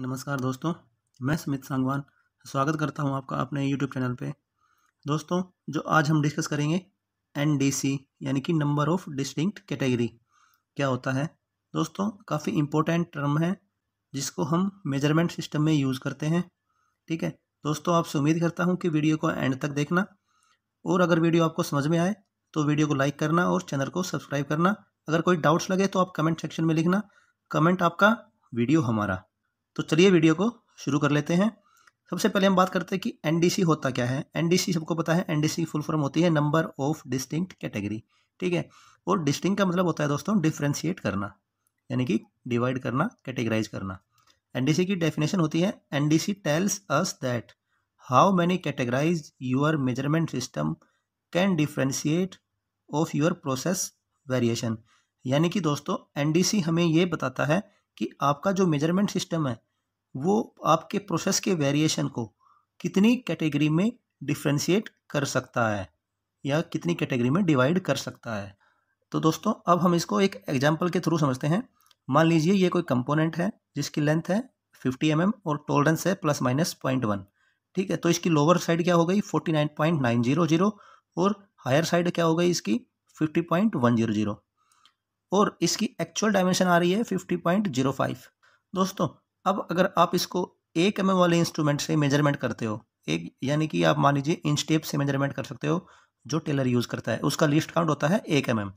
नमस्कार दोस्तों मैं सुमित सांगवान स्वागत करता हूं आपका अपने यूट्यूब चैनल पे दोस्तों जो आज हम डिस्कस करेंगे एन यानी कि नंबर ऑफ़ डिस्टिंक्ट कैटेगरी क्या होता है दोस्तों काफ़ी इम्पोर्टेंट टर्म है जिसको हम मेजरमेंट सिस्टम में यूज़ करते हैं ठीक है दोस्तों आपसे उम्मीद करता हूँ कि वीडियो को एंड तक देखना और अगर वीडियो आपको समझ में आए तो वीडियो को लाइक करना और चैनल को सब्सक्राइब करना अगर कोई डाउट्स लगे तो आप कमेंट सेक्शन में लिखना कमेंट आपका वीडियो हमारा तो चलिए वीडियो को शुरू कर लेते हैं सबसे पहले हम बात करते हैं कि एनडीसी होता क्या है एनडीसी सबको पता है एनडीसी फुल फॉर्म होती है नंबर ऑफ डिस्टिंक्ट कैटेगरी ठीक है और डिस्टिंक्ट का मतलब होता है दोस्तों डिफ्रेंशिएट करना यानी कि डिवाइड करना कैटेगराइज करना एनडीसी की डेफिनेशन होती है NDC tells us that how many categorize your measurement system can differentiate of your process variation यानी कि दोस्तों एनडीसी हमें ये बताता है कि आपका जो मेजरमेंट सिस्टम है वो आपके प्रोसेस के वेरिएशन को कितनी कैटेगरी में डिफ्रेंशिएट कर सकता है या कितनी कैटेगरी में डिवाइड कर सकता है तो दोस्तों अब हम इसको एक एग्जाम्पल के थ्रू समझते हैं मान लीजिए ये कोई कंपोनेंट है जिसकी लेंथ है 50 एम mm और टोलरेंस है प्लस माइनस पॉइंट वन ठीक है तो इसकी लोअर साइड क्या हो गई 49.900 और हायर साइड क्या हो गई इसकी 50.100 और इसकी एक्चुअल डायमेंशन आ रही है फिफ्टी पॉइंट जीरो फाइव दोस्तों अब अगर आप इसको एक एम वाले इंस्ट्रूमेंट से मेजरमेंट करते हो एक यानी कि आप मान लीजिए इंच टेप से मेजरमेंट कर सकते हो जो टेलर यूज़ करता है उसका लिस्ट काउंट होता है एक एम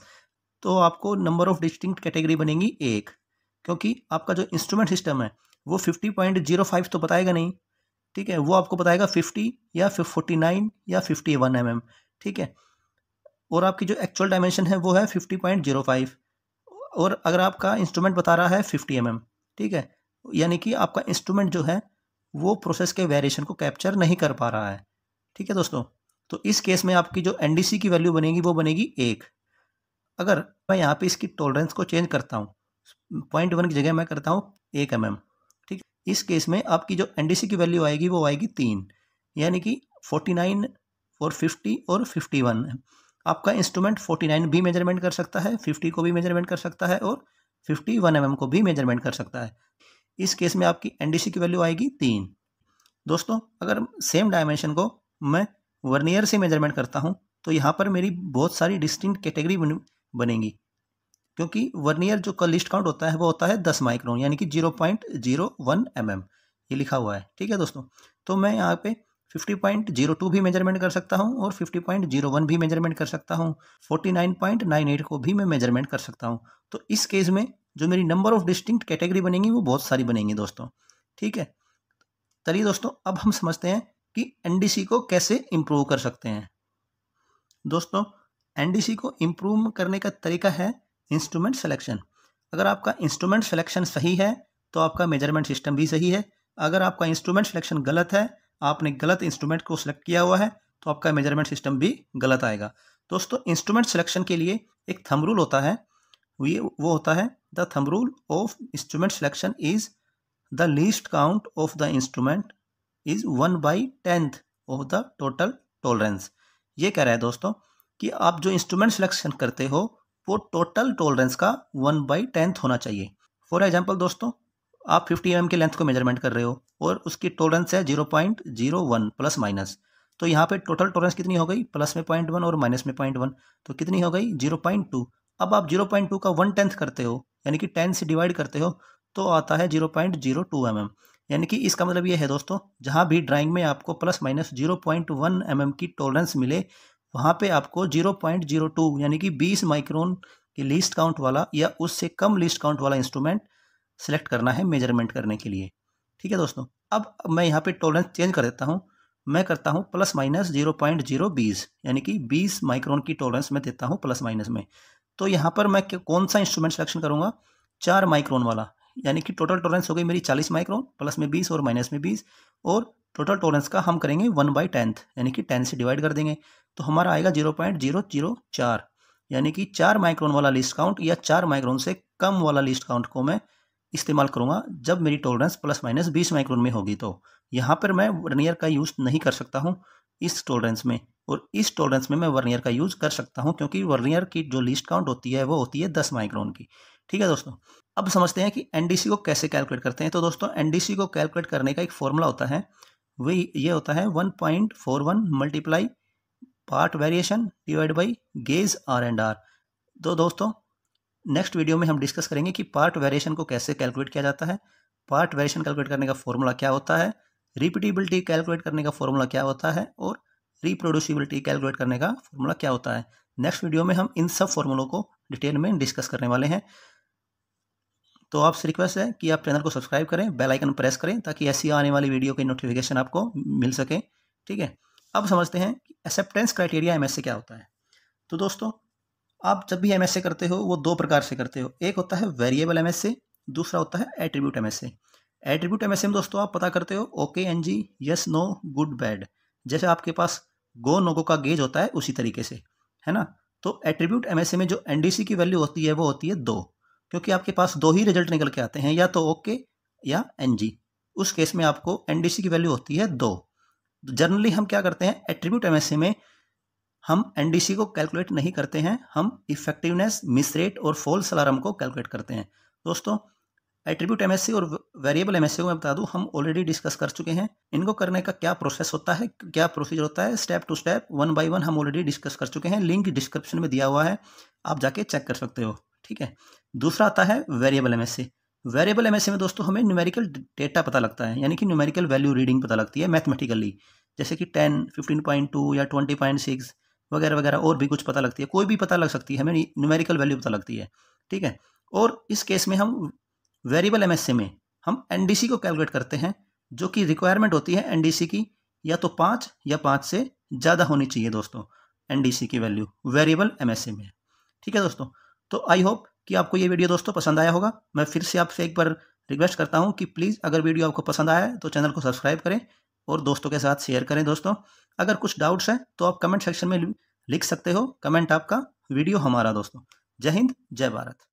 तो आपको नंबर ऑफ डिस्टिंक्ट कैटेगरी बनेगी एक क्योंकि आपका जो इंस्ट्रूमेंट सिस्टम है वो फिफ्टी पॉइंट जीरो फाइव तो बताएगा नहीं ठीक है वो आपको बताएगा फिफ्टी या फोर्टी नाइन या फिफ्टी वन एम एम ठीक है और आपकी जो एक्चुअल डायमेंशन है वो है फिफ्टी पॉइंट जीरो फाइव और अगर आपका इंस्ट्रूमेंट बता रहा है फिफ्टी एम mm, ठीक है यानी कि आपका इंस्ट्रूमेंट जो है वो प्रोसेस के वेरिएशन को कैप्चर नहीं कर पा रहा है ठीक है दोस्तों तो इस केस में आपकी जो एन की वैल्यू बनेगी वो बनेगी एक अगर मैं यहाँ पे इसकी टॉलरेंस को चेंज करता हूँ पॉइंट वन की जगह मैं करता हूँ एक एम mm, ठीक इस केस में आपकी जो एन की वैल्यू आएगी वो आएगी तीन यानी कि फोर्टी नाइन और फिफ्टी और फिफ्टी वन आपका इंस्ट्रूमेंट 49 भी मेजरमेंट कर सकता है 50 को भी मेजरमेंट कर सकता है और 51 वन mm को भी मेजरमेंट कर सकता है इस केस में आपकी एन की वैल्यू आएगी तीन दोस्तों अगर सेम डायमेंशन को मैं वर्नियर से मेजरमेंट करता हूँ तो यहाँ पर मेरी बहुत सारी डिस्टिंक्ट कैटेगरी बनेगी क्योंकि वर्नियर जो का लिस्ट काउंट होता है वो होता है दस माइक्रोन यानी कि zero point zero one M M ये लिखा हुआ है ठीक है दोस्तों तो मैं यहाँ पे 50.02 भी मेजरमेंट कर सकता हूँ और 50.01 भी मेजरमेंट कर सकता हूँ 49.98 को भी मैं मेजरमेंट कर सकता हूँ तो इस केस में जो मेरी नंबर ऑफ डिस्टिंक्ट कैटेगरी बनेंगी वो बहुत सारी बनेंगी दोस्तों ठीक है चलिए दोस्तों अब हम समझते हैं कि एन को कैसे इम्प्रूव कर सकते हैं दोस्तों एन को इम्प्रूव करने का तरीका है इंस्ट्रूमेंट सेलेक्शन अगर आपका इंस्ट्रूमेंट सिलेक्शन सही है तो आपका मेजरमेंट सिस्टम भी सही है अगर आपका इंस्ट्रूमेंट सिलेक्शन गलत है आपने गलत इंस्ट्रूमेंट को सिलेक्ट किया हुआ है तो आपका मेजरमेंट सिस्टम भी गलत आएगा दोस्तों इंस्ट्रूमेंट सिलेक्शन के लिए एक थम रूल होता है ये वो होता है the thumb rule of instrument selection is the least count of the instrument is one by tenth of the total tolerance ये कह रहा है दोस्तों कि आप जो इंस्ट्रूमेंट सिलेक्शन करते हो वो टोटल टॉलरेंस का वन बाई टेंथ होना चाहिए फॉर एग्जाम्पल दोस्तों आप 50 एम mm के लेंथ को मेजरमेंट कर रहे हो और उसकी टोलरेंस है 0.01 प्लस माइनस तो यहाँ पे टोटल टोलेंस कितनी हो गई प्लस में पॉइंट वन और माइनस में पॉइंट वन तो कितनी हो गई जीरो पॉइंट टू अब आप जीरो पॉइंट टू का वन टेंथ करते हो यानी कि टेन से डिवाइड करते हो तो आता है zero point zero two M M यानी कि इसका मतलब ये है दोस्तों जहाँ भी ड्राइंग में आपको plus minus zero point one M M की टोलरेंस मिले वहाँ पर आपको जीरो पॉइंट जीरो टू यानी कि बीस माइक्रोन की लीस्ट काउंट वाला या उससे कम लीस्ट काउंट वाला इंस्ट्रूमेंट सेलेक्ट करना है मेजरमेंट करने के लिए ठीक है दोस्तों अब मैं यहाँ पे टॉलरेंस चेंज कर देता हूँ मैं करता हूँ plus minus zero point zero बीस यानी कि बीस माइक्रोन की टॉलरेंस मैं देता हूँ प्लस माइनस में तो यहाँ पर मैं कौन सा इंस्ट्रूमेंट सिलेक्शन करूँगा चार माइक्रोन वाला यानी कि टोटल टॉलरेंस हो गई मेरी चालीस माइक्रोन प्लस में बीस और माइनस में बीस और टोटल टॉलरेंस का हम करेंगे वन बाई टेंथ यानी कि टेन से डिवाइड कर देंगे तो हमारा आएगा जीरो पॉइंट जीरो जीरो चार यानी कि चार माइक्रोन वाला लिस्ट काउंट या चार माइक्रोन से कम वाला लिस्ट काउंट को मैं इस्तेमाल करूँगा जब मेरी टॉलरेंस प्लस माइनस बीस माइक्रोन में होगी तो यहाँ पर मैं वर्नियर का यूज़ नहीं कर सकता हूँ इस टॉलरेंस में और इस टॉलरेंस में मैं वर्नियर का यूज़ कर सकता हूँ क्योंकि वर्नियर की जो लिस्ट काउंट होती है वो होती है दस माइक्रोन की ठीक है दोस्तों अब समझते हैं कि एन को कैसे कैलकुलेट करते हैं तो दोस्तों एन को कैलकुलेट करने का एक फॉर्मूला होता है वे ये होता है one point four one multiply part variation divide by gauge R and R तो दोस्तों नेक्स्ट वीडियो में हम डिस्कस करेंगे कि पार्ट वेरिएशन को कैसे कैलकुलेट किया जाता है पार्ट वेरिएशन कैलकुलेट करने का फॉर्मूला क्या होता है रिपीटेबिलिटी कैलकुलेट करने का फॉर्मूला क्या होता है और रिप्रोड्यूसिबिलिटी कैलकुलेट करने का फॉर्मूला क्या होता है नेक्स्ट वीडियो में हम इन सब फॉर्मूलों को डिटेल में डिस्कस करने वाले हैं तो आपसे रिक्वेस्ट है कि आप चैनल को सब्सक्राइब करें बेल आइकन प्रेस करें ताकि ऐसी आने वाली वीडियो की नोटिफिकेशन आपको मिल सके ठीक है अब समझते हैं कि एक्सेप्टेंस क्राइटेरिया एमएस से क्या होता है तो दोस्तों आप जब भी एम करते हो वो दो प्रकार से करते हो एक होता है वेरिएबल एम दूसरा होता है एट्रीब्यूट एम एट्रीब्यूट एम में दोस्तों आप पता करते हो okay N G yes no good bad जैसे आपके पास गो नो गो का गेज होता है उसी तरीके से है ना तो एट्रीब्यूट एम में जो एन की वैल्यू होती है वो होती है दो क्योंकि आपके पास दो ही रिजल्ट निकल के आते हैं या तो ओके या एन उस केस में आपको एन की वैल्यू होती है दो जनरली हम क्या करते हैं एट्रीब्यूट एम में हम एनडीसी को कैलकुलेट नहीं करते हैं हम इफेक्टिवनेस मिस रेट और फॉल्स अलार्म को कैलकुलेट करते हैं दोस्तों एट्रीब्यूट एमएससी और वेरिएबल एमएससी को मैं बता दूं हम ऑलरेडी डिस्कस कर चुके हैं इनको करने का क्या प्रोसेस होता है क्या प्रोसीजर होता है step two step one by one हम ऑलरेडी डिस्कस कर चुके हैं लिंक डिस्क्रिप्शन में दिया हुआ है आप जाके चेक कर सकते हो ठीक है दूसरा आता है वेरिएबल एमएससी वेरिएबल एमएससी में दोस्तों हमें न्यूमेरिकल डेटा पता लगता है यानी कि न्यूमेरिकल वैल्यू रीडिंग पता लगती है मैथमेटिकली जैसे कि टेन फिफ्टीन पॉइंट टू या ट्वेंटी पॉइंट सिक्स वगैरह वगैरह और भी कुछ पता लगती है कोई भी पता लग सकती है हमें न्यूमेरिकल वैल्यू पता लगती है ठीक है और इस केस में हम वेरिएबल एम में हम एन को कैलकुलेट करते हैं जो कि रिक्वायरमेंट होती है एन की या तो पाँच या पाँच से ज़्यादा होनी चाहिए दोस्तों एन की वैल्यू वेरिएबल एम में ठीक है दोस्तों तो आई होप कि आपको ये वीडियो दोस्तों पसंद आया होगा मैं फिर से आपसे एक बार रिक्वेस्ट करता हूँ कि प्लीज़ अगर वीडियो आपको पसंद आया है तो चैनल को सब्सक्राइब करें और दोस्तों के साथ शेयर करें दोस्तों अगर कुछ डाउट्स हैं तो आप कमेंट सेक्शन में लिख सकते हो कमेंट आपका वीडियो हमारा दोस्तों जय हिंद जय भारत